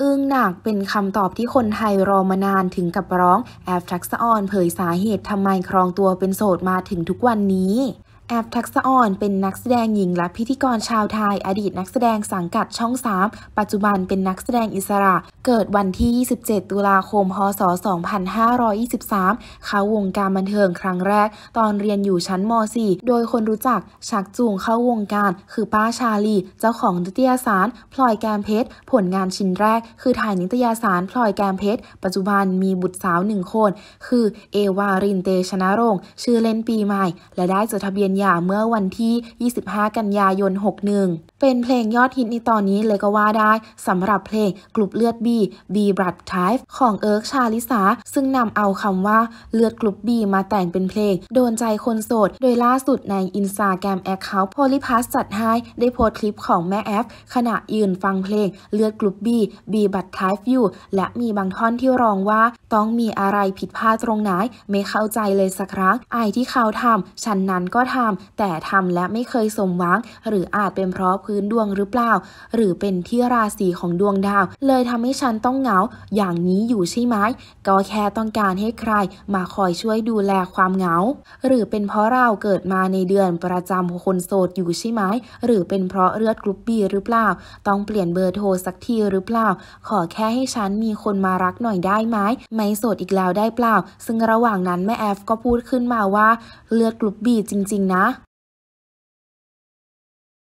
อึ้งหนักเป็นคำตอบที่คนไทยรอมานานถึงกับร้อง แอฟทักษออนเผยสาเหตุทำไมครองตัวเป็นโสดมาถึงทุกวันนี้ แอบทักษออนเป็นนักแสดงหญิงและพิธีกรชาวไทยอดีตนักแสดงสังกัดช่อง 3 ปัจจุบันเป็นนักแสดงอิสระเกิดวันที่ 27 ตุลาคม พศ 2523 เข้าวงการบันเทิงครั้งแรก ตอนเรียนอยู่ชั้นม .4 โดยคนรู้จัก ชักจูงเข้าวงการคือป้าชาลี เจ้าของนิตยสารพลอยแกมเพชรผลงานชิ้นแรก คือถ่ายนิตยสารพลอยแกมเพชรปัจจุบันมีบุตรสาวหนึ่งคน คือเอวารินเตชนะรงชื่อเล่นปีใหม่ และได้จดทะเบียนหย่าเมื่อวันที่ 25 กันยายน 61เป็นเพลงยอดฮิตในตอนนี้เลยก็ว่าได้สำหรับเพลงกลุ่มเลือดบีบีบรัดไทฟของเอิร์กชาลิสาซึ่งนำเอาคำว่าเลือดกลุ่มบีมาแต่งเป็นเพลง โดนใจคนโสด โดยล่าสุดในอินสตาแกรมแอคเคาท์โพลิพัสจัดให้ ได้โพสคลิปของแม่แอฟขณะยืนฟังเพลงเลือดกลุ่มบีบีบัดไทฟ์อยู่ และมีบางท่อนที่ร้องว่า ต้องมีอะไรผิดพลาดตรงไหนไม่เข้าใจเลยสักครั้งไอที่เขาทำฉันนั้นก็ทำแต่ทำและไม่เคยสมหวังหรืออาจเป็นเพราะพื้นดวงหรือเปล่า หรือเป็นที่ราศีของดวงดาว เลยทำให้ฉันต้องเหงา อย่างนี้อยู่ใช่ไหมก็แค่ต้องการให้ใครมาคอยช่วยดูแลความเหงา หรือเป็นเพราะเราเกิดมาในเดือนประจำคนโสดอยู่ใช่ไหมหรือเป็นเพราะเลือดกรุ๊ปบีหรือเปล่า ต้องเปลี่ยนเบอร์โทรสักทีหรือเปล่า ขอแค่ให้ฉันมีคนมารักหน่อยได้ไหมไม่โสดอีกแล้วได้เปล่า ซึ่งระหว่างนั้นแม่แอฟก็พูดขึ้นมาว่าเลือดกรุ๊ปบีจริง ๆนะ